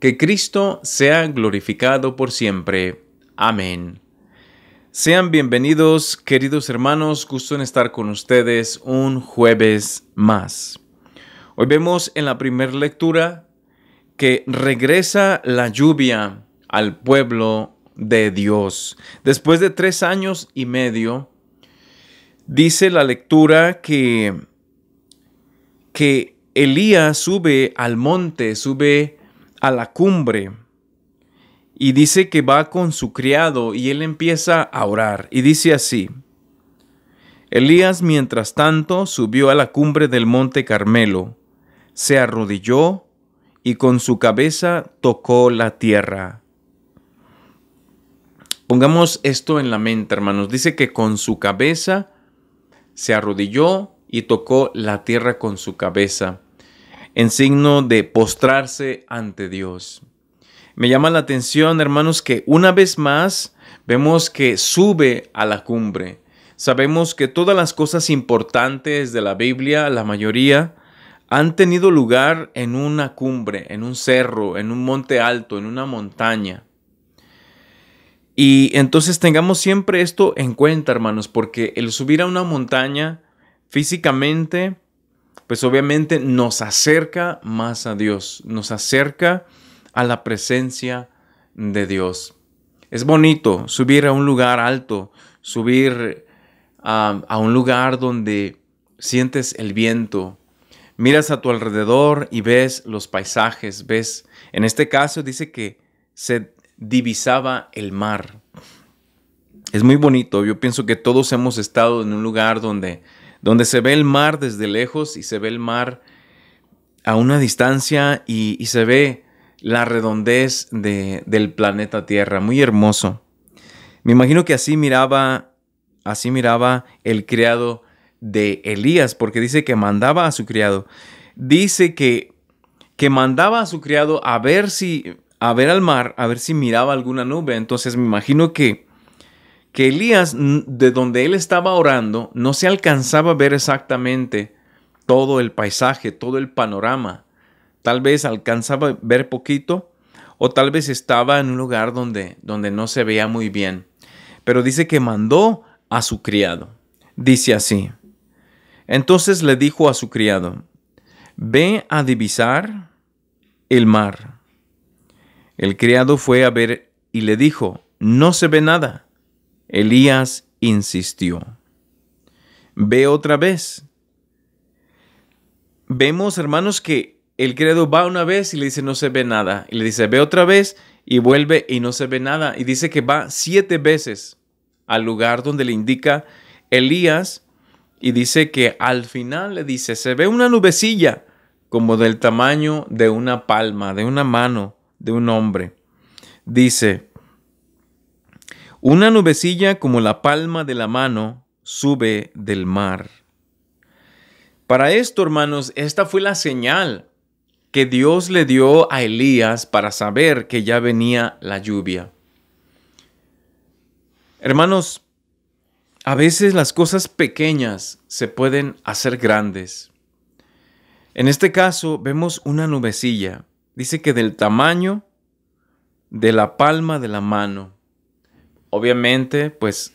Que Cristo sea glorificado por siempre. Amén. Sean bienvenidos, queridos hermanos, gusto en estar con ustedes un jueves más. Hoy vemos en la primera lectura que regresa la lluvia al pueblo de Dios. Después de tres años y medio, dice la lectura que, que Elías sube al monte, sube a la cumbre y dice que va con su criado y él empieza a orar y dice así. Elías, mientras tanto, subió a la cumbre del monte Carmelo, se arrodilló y con su cabeza tocó la tierra. Pongamos esto en la mente, hermanos. Dice que con su cabeza se arrodilló y tocó la tierra con su cabeza en signo de postrarse ante Dios. Me llama la atención, hermanos, que una vez más vemos que sube a la cumbre. Sabemos que todas las cosas importantes de la Biblia, la mayoría, han tenido lugar en una cumbre, en un cerro, en un monte alto, en una montaña. Y entonces tengamos siempre esto en cuenta, hermanos, porque el subir a una montaña físicamente pues obviamente nos acerca más a Dios, nos acerca a la presencia de Dios. Es bonito subir a un lugar alto, subir a, un lugar donde sientes el viento, miras a tu alrededor y ves los paisajes, ves, en este caso dice que se divisaba el mar. Es muy bonito, yo pienso que todos hemos estado en un lugar donde donde se ve el mar desde lejos y se ve el mar a una distancia y, se ve la redondez del planeta Tierra, muy hermoso. Me imagino que así miraba, así miraba el criado de Elías, porque dice que mandaba a su criado. Dice que, que mandaba a su criado a ver si, a ver al mar, a ver si miraba alguna nube. Entonces me imagino que que Elías, de donde él estaba orando, no se alcanzaba a ver exactamente todo el paisaje, todo el panorama. Tal vez alcanzaba a ver poquito o tal vez estaba en un lugar donde, donde no se veía muy bien. Pero dice que mandó a su criado. Dice así. Entonces le dijo a su criado, ve a divisar el mar. El criado fue a ver y le dijo, no se ve nada. Elías insistió. Ve otra vez. Vemos, hermanos, que el credo va una vez y le dice no se ve nada. Y le dice ve otra vez y vuelve y no se ve nada. Y dice que va siete veces al lugar donde le indica Elías y dice que al final le dice se ve una nubecilla como del tamaño de una palma, de una mano, de un hombre. Dice, una nubecilla como la palma de la mano sube del mar. Para esto, hermanos, esta fue la señal que Dios le dio a Elías para saber que ya venía la lluvia. Hermanos, a veces las cosas pequeñas se pueden hacer grandes. En este caso vemos una nubecilla, dice que del tamaño de la palma de la mano obviamente, pues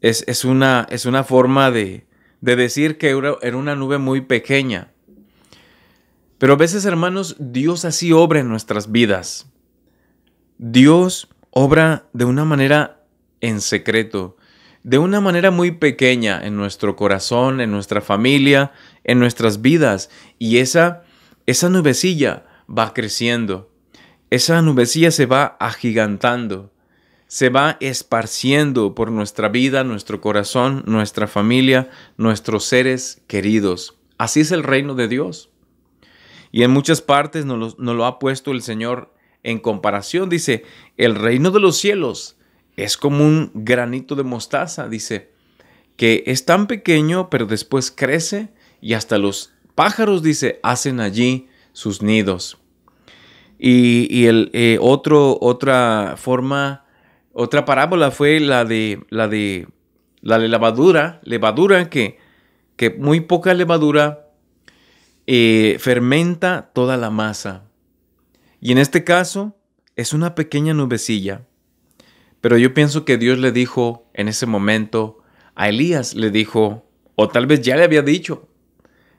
es, una, es una forma de, de decir que era una nube muy pequeña. Pero a veces, hermanos, Dios así obra en nuestras vidas. Dios obra de una manera en secreto, de una manera muy pequeña en nuestro corazón, en nuestra familia, en nuestras vidas. Y esa, esa nubecilla va creciendo. Esa nubecilla se va agigantando se va esparciendo por nuestra vida, nuestro corazón, nuestra familia, nuestros seres queridos. Así es el reino de Dios. Y en muchas partes nos lo, ha puesto el Señor en comparación. Dice, el reino de los cielos es como un granito de mostaza, dice, que es tan pequeño, pero después crece y hasta los pájaros, dice, hacen allí sus nidos. Y, el, eh, otro, otra forma otra parábola fue la de la de la levadura, levadura que, que muy poca levadura eh, fermenta toda la masa. Y en este caso es una pequeña nubecilla. Pero yo pienso que Dios le dijo en ese momento a Elías, le dijo, o tal vez ya le había dicho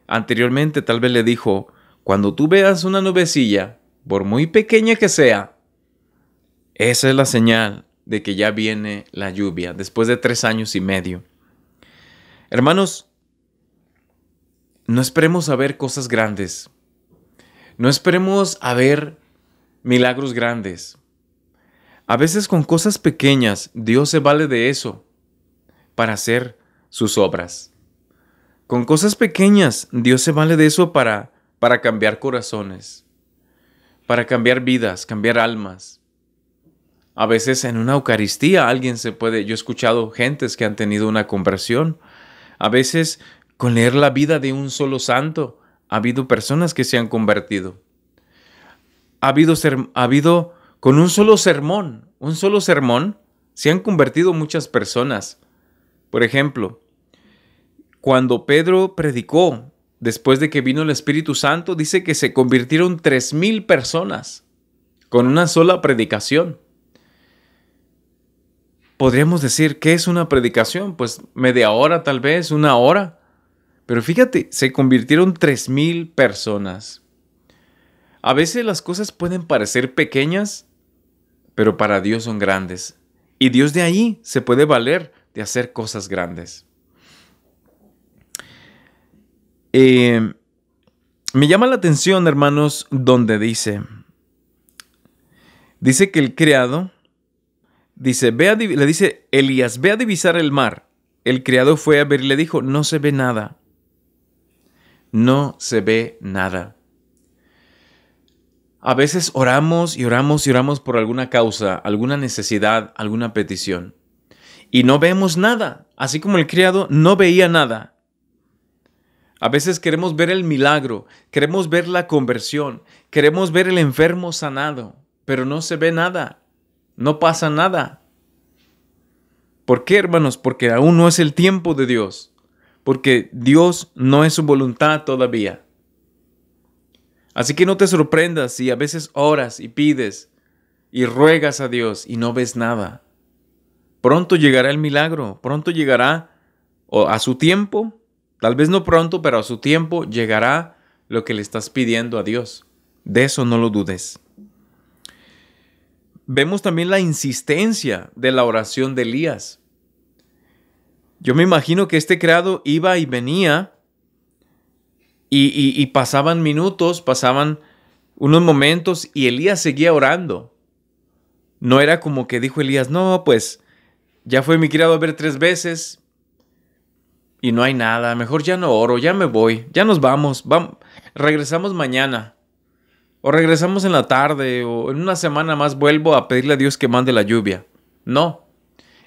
anteriormente, tal vez le dijo, cuando tú veas una nubecilla, por muy pequeña que sea, esa es la señal, de que ya viene la lluvia, después de tres años y medio. Hermanos, no esperemos a ver cosas grandes. No esperemos a ver milagros grandes. A veces con cosas pequeñas Dios se vale de eso para hacer sus obras. Con cosas pequeñas Dios se vale de eso para, para cambiar corazones, para cambiar vidas, cambiar almas. A veces en una Eucaristía alguien se puede, yo he escuchado gentes que han tenido una conversión. A veces con leer la vida de un solo santo ha habido personas que se han convertido. Ha habido, ha habido con un solo sermón, un solo sermón, se han convertido muchas personas. Por ejemplo, cuando Pedro predicó, después de que vino el Espíritu Santo, dice que se convirtieron tres mil personas con una sola predicación podríamos decir, ¿qué es una predicación? Pues media hora tal vez, una hora. Pero fíjate, se convirtieron 3.000 personas. A veces las cosas pueden parecer pequeñas, pero para Dios son grandes. Y Dios de ahí se puede valer de hacer cosas grandes. Em, me llama la atención, hermanos, donde dice, dice que el criado Dice, le dice Elías, ve a divisar el mar. El criado fue a ver y le dijo, no se ve nada. No se ve nada. A veces oramos y oramos y oramos por alguna causa, alguna necesidad, alguna petición. Y no vemos nada, así como el criado no veía nada. A veces queremos ver el milagro, queremos ver la conversión, queremos ver el enfermo sanado, pero no se ve nada, no pasa nada. ¿Por qué, hermanos? Porque aún no es el tiempo de Dios. Porque Dios no es su voluntad todavía. Así que no te sorprendas si a veces oras y pides y ruegas a Dios y no ves nada. Pronto llegará el milagro, pronto llegará a su tiempo, tal vez no pronto, pero a su tiempo llegará lo que le estás pidiendo a Dios. De eso no lo dudes vemos también la insistencia de la oración de Elías. Yo me imagino que este criado iba y venía y, pasaban minutos, pasaban unos momentos y Elías seguía orando. No era como que dijo Elías, no, pues ya fue mi criado a ver tres veces y no hay nada, mejor ya no oro, ya me voy, ya nos vamos, vamos regresamos mañana. O regresamos en la tarde, o en una semana más vuelvo a pedirle a Dios que mande la lluvia. No.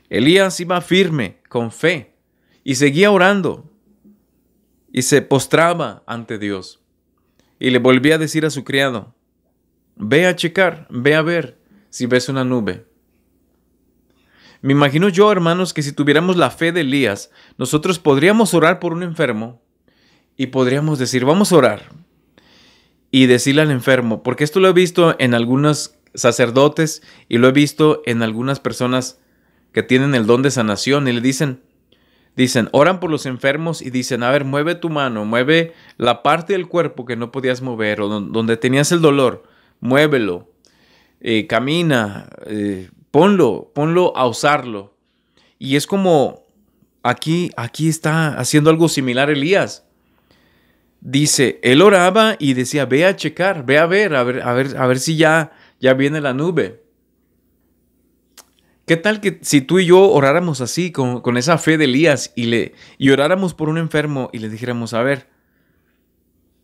Elías iba firme, con fe, y seguía orando, y se postraba ante Dios. Y le volvía a decir a su criado, ve a checar, ve a ver si ves una nube. Me imagino yo, hermanos, que si tuviéramos la fe de Elías, nosotros podríamos orar por un enfermo y podríamos decir, vamos a orar, y decirle al enfermo, porque esto lo he visto en algunos sacerdotes y lo he visto en algunas personas que tienen el don de sanación y le dicen, dicen, oran por los enfermos y dicen, a ver, mueve tu mano, mueve la parte del cuerpo que no podías mover o donde tenías el dolor, muévelo, eh, camina, eh, ponlo, ponlo a usarlo. Y es como aquí, aquí está haciendo algo similar Elías dice, él oraba y decía, ve a checar, ve a ver, a ver, a ver, si ya, ya viene la nube. ¿Qué tal que si tú y yo oráramos así, con, con esa fe de Elías, y, le, y oráramos por un enfermo y le dijéramos, a ver,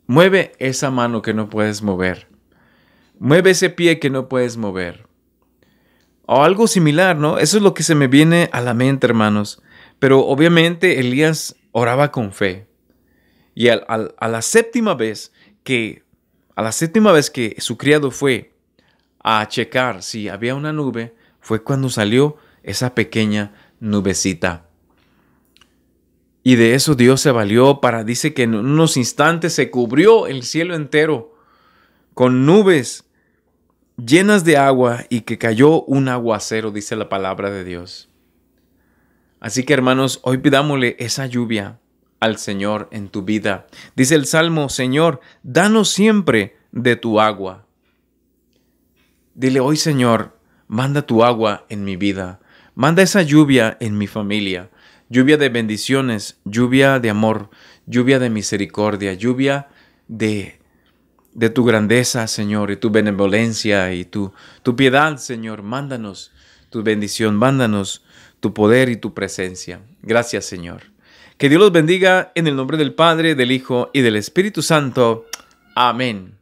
mueve esa mano que no puedes mover, mueve ese pie que no puedes mover, o algo similar, ¿no? Eso es lo que se me viene a la mente, hermanos. Pero obviamente Elías oraba con fe. Y a la séptima vez que, a la séptima vez que su criado fue a checar si había una nube, fue cuando salió esa pequeña nubecita. Y de eso Dios se valió para, dice que en unos instantes se cubrió el cielo entero con nubes llenas de agua y que cayó un aguacero, dice la palabra de Dios. Así que hermanos, hoy pidámosle esa lluvia al Señor en tu vida. Dice el Salmo, Señor, danos siempre de tu agua. Dile hoy, Señor, manda tu agua en mi vida, manda esa lluvia en mi familia, lluvia de bendiciones, lluvia de amor, lluvia de misericordia, lluvia de, de tu grandeza, Señor, y tu benevolencia y tu, tu piedad, Señor, mándanos tu bendición, mándanos tu poder y tu presencia. Gracias, Señor. Que Dios los bendiga en el nombre del Padre, del Hijo y del Espíritu Santo. Amén.